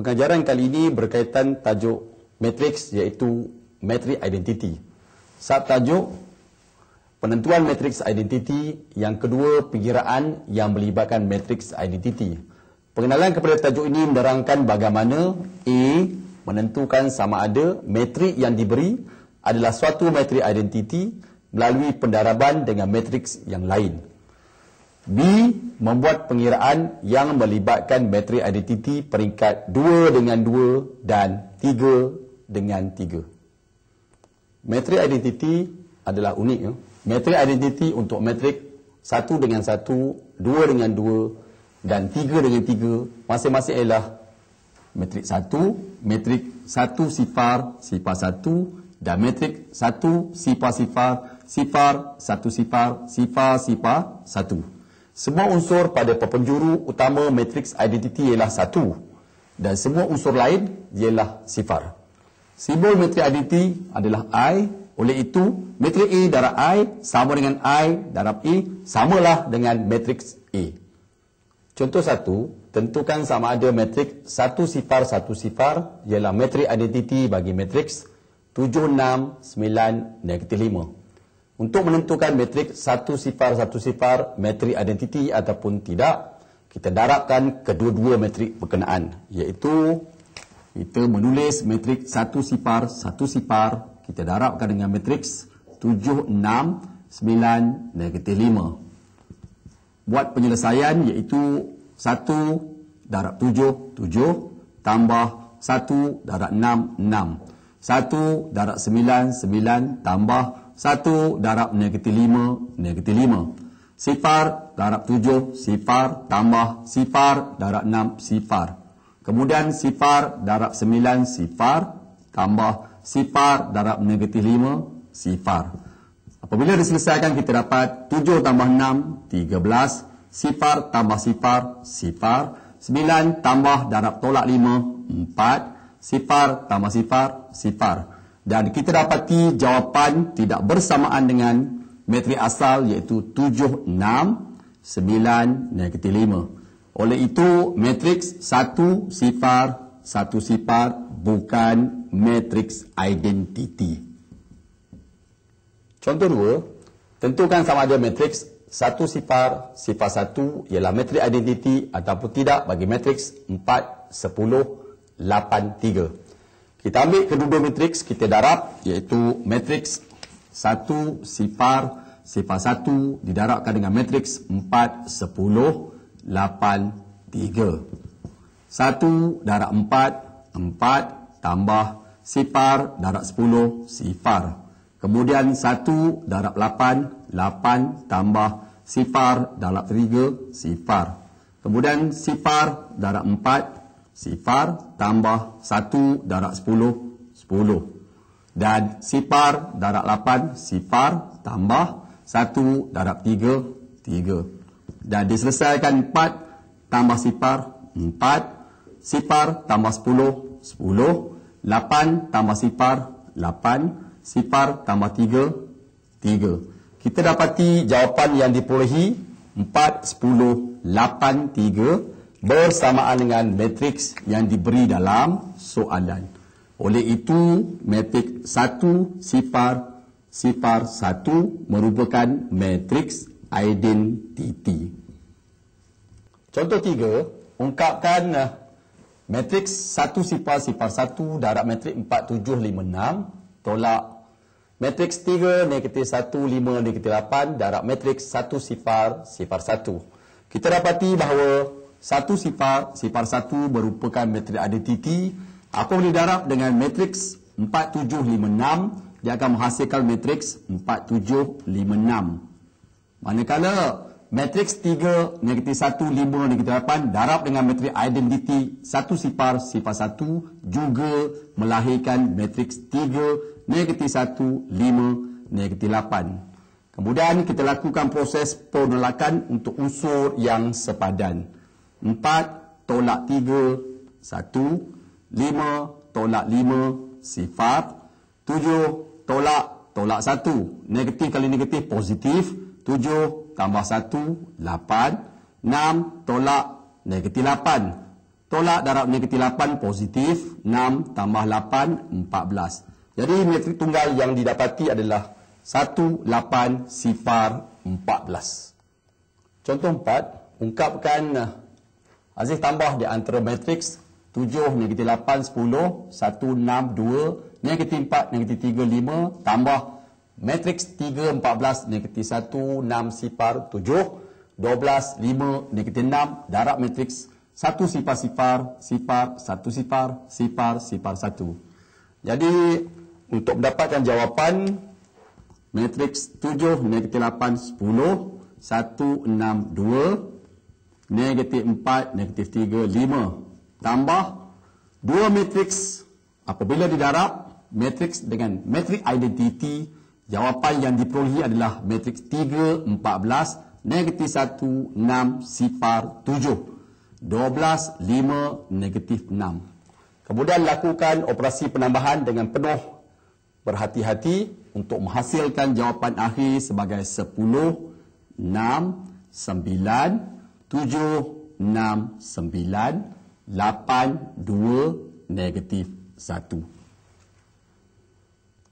Pengajaran kali ini berkaitan tajuk matrix iaitu matrix identity. tajuk penentuan matrix identity yang kedua pengiraan yang melibatkan matrix identity. Pengenalan kepada tajuk ini menerangkan bagaimana A menentukan sama ada matrix yang diberi adalah suatu matrix identity melalui pendaraban dengan matrix yang lain. B. Membuat pengiraan yang melibatkan bateri identiti peringkat 2 dengan 2 dan 3 dengan 3. Bateri identiti adalah unik. Ya? identiti untuk metrik 1 dengan 1, 2 dengan 2 dan 3 dengan 3 masing-masing adalah metrik 1, metrik 1 sifar, sifar 1 dan metrik 1 sifar sifar, sifar 1 sifar, sifar sifar 1. Semua unsur pada pepenjuru utama matriks identiti ialah satu dan semua unsur lain ialah sifar. Simbol matriks identiti adalah I, oleh itu matriks A darab I sama dengan I darab E samalah dengan matriks A. Contoh satu, tentukan sama ada matriks satu sifar satu sifar ialah matriks identiti bagi matriks 7, 6, 9, negatif 5. Untuk menentukan metrik satu sifar satu sifar metrik identiti ataupun tidak, kita darabkan kedua-dua metrik berkenaan iaitu kita menulis metrik satu sifar satu sifar kita darabkan dengan matrix 7, 6, 9, negatif 5. Buat penyelesaian iaitu 1 darab 7, 7 tambah 1 darab 6, 6. 1 darab 9, 9 tambah satu darab negatif lima negatif lima sifar darab tujuh sifar tambah sifar darab enam sifar kemudian sifar darab sembilan sifar tambah sifar darab negatif lima sifar apabila diselesaikan kita dapat tujuh tambah enam tiga belas sifar tambah sifar sifar sembilan tambah darab tolak lima empat sifar tambah sifar sifar dan kita dapati jawapan tidak bersamaan dengan metri asal iaitu 76-9-5. Oleh itu, matriks 1 sifar 1 sifar bukan matriks identiti. Contoh 2, tentukan sama ada matriks 1 sifar sifar 1 ialah matriks identiti ataupun tidak bagi matriks 4-10-8-3. Kita ambil kedua matriks, kita darab iaitu matriks 1 sifar sifar 1 didarabkan dengan matriks 4 10 8 3. 1 darab 4, 4 tambah sifar darab 10 sifar. Kemudian 1 darab 8, 8 tambah sifar darab 3 sifar. Kemudian sifar darab 4 sifar tambah 1 darab 10, 10. Dan sifar darab 8, sifar tambah 1 darab 3, 3. Dan diselesaikan 4 tambah sifar 4, sifar tambah 10, 10. 8 tambah sifar 8, sifar tambah 3, 3. Kita dapati jawapan yang diperolehi 4, 10, 8, 3, bersamaan dengan matriks yang diberi dalam soalan. Oleh itu, matriks 1 sifar sifar 1 merupakan matriks identiti. Contoh 3, ungkapkan eh, matriks 1 sifar sifar 1 darab matriks 4 7 5 6 tolak matriks 3 negatif 1 5 negatif 8 darab matriks 1 sifar sifar 1. Kita dapati bahawa satu sifar, sifar satu merupakan matrik identiti. Aku boleh darab dengan matriks 4756, dia akan menghasilkan matriks 4756. Manakala matriks 3, negatif 1, 5, negatif 8, darab dengan matriks identiti satu sifar, sifar satu, juga melahirkan matriks 3, negatif 1, 5, negatif 8. Kemudian kita lakukan proses penolakan untuk unsur yang sepadan. Empat tolak tiga satu lima tolak lima sifar tujuh tolak tolak satu negatif kali negatif positif tujuh tambah satu lapan enam tolak negatif lapan tolak darab negatif lapan positif enam tambah lapan empat belas jadi metrik tunggal yang didapati adalah satu lapan sifar empat belas contoh empat ungkapkan Aziz tambah di antara matriks 7, negatif 8, 10, 1, 6, 2, negatif 4, negatif 3, 5, tambah matriks 3, 14, negatif 1, 6, sifar, 7, 12, 5, negatif 6, darab matriks 1, sifar, sifar, sifar, 1, sifar, sifar, sifar, 1. Jadi, untuk mendapatkan jawapan, matriks 7, negatif 8, 10, 1, 6, 2, negatif 4, negatif 3, 5. Tambah dua matrix. apabila didarab matrix dengan matrix identiti jawapan yang diperolehi adalah matriks 3, 14, negatif 1, 6, sifar 7. 12, 5, negatif 6. Kemudian lakukan operasi penambahan dengan penuh berhati-hati untuk menghasilkan jawapan akhir sebagai 10, 6, 9, 7-6-9-82 negatif 1.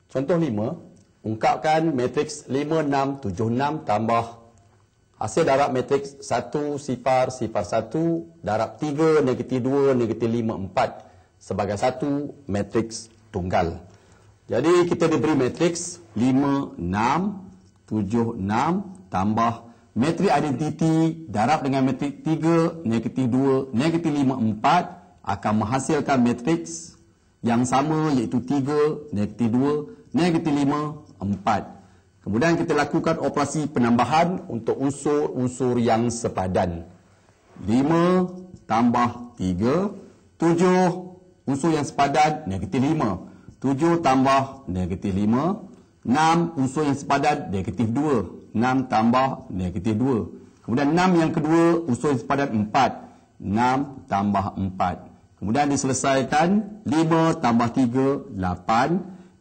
Contoh 5, ungkapkan matriks 5-6-76 tambah hasil darab matriks 1 sifar sifar 1 darab 3 negatif 2 negatif 5 4 sebagai satu matriks tunggal. Jadi kita diberi matriks 5-6-76 tambah 7 6 9 matrik identiti darab dengan matrik 3, negatif 2, negatif 5, 4 akan menghasilkan matriks yang sama iaitu 3, negatif 2, negatif 5, 4. Kemudian kita lakukan operasi penambahan untuk unsur-unsur yang sepadan. 5 tambah 3, 7 unsur yang sepadan, negatif 5. 7 tambah negatif 5, 6 unsur yang sepadan, negatif 2. 6 tambah negatif 2. Kemudian 6 yang kedua, usul sepadan 4. 6 tambah 4. Kemudian diselesaikan 5 tambah 3, 8.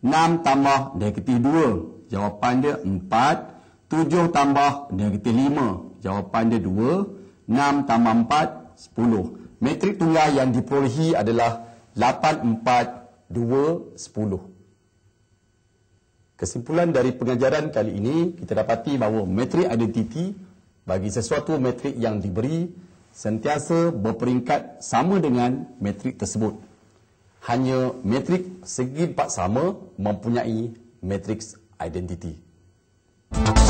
6 tambah negatif 2. Jawapan dia 4. 7 tambah negatif 5. Jawapan dia 2. 6 tambah 4, 10. Metrik tunggal yang diperolehi adalah 8, 4, 2, 10. 10. Kesimpulan dari pengajaran kali ini, kita dapati bahawa matrik identiti bagi sesuatu matrik yang diberi sentiasa berperingkat sama dengan matrik tersebut. Hanya matrik segi empat sama mempunyai matrik identiti. Thank you.